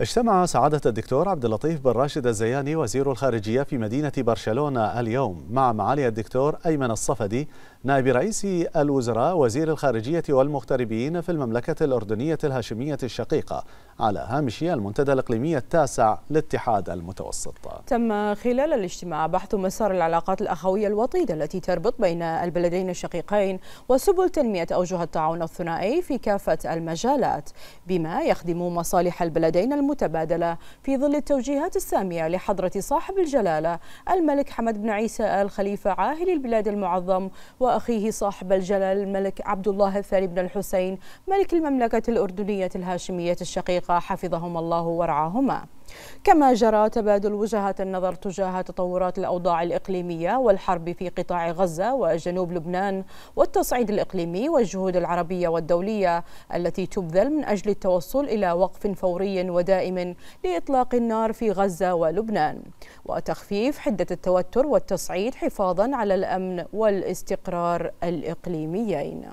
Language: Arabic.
اجتمع سعادة الدكتور عبد اللطيف بن راشد الزياني وزير الخارجية في مدينة برشلونة اليوم مع معالي الدكتور أيمن الصفدي نائب رئيس الوزراء وزير الخارجية والمغتربين في المملكة الأردنية الهاشمية الشقيقة على هامشي المنتدى الإقليمي التاسع لاتحاد المتوسط تم خلال الاجتماع بحث مسار العلاقات الأخوية الوطيدة التي تربط بين البلدين الشقيقين وسبل تنمية أوجه التعاون الثنائي في كافة المجالات بما يخدم مصالح البلدين المتبادلة في ظل التوجيهات السامية لحضرة صاحب الجلالة الملك حمد بن عيسى آل خليفة عاهل البلاد المعظم و وأخيه صاحب الجلال الملك عبد الله الثاني بن الحسين ملك المملكة الأردنية الهاشمية الشقيقة حفظهما الله ورعاهما كما جرى تبادل وجهات النظر تجاه تطورات الأوضاع الإقليمية والحرب في قطاع غزة وجنوب لبنان والتصعيد الإقليمي والجهود العربية والدولية التي تبذل من أجل التوصل إلى وقف فوري ودائم لإطلاق النار في غزة ولبنان وتخفيف حدة التوتر والتصعيد حفاظا على الأمن والاستقرار الإقليميين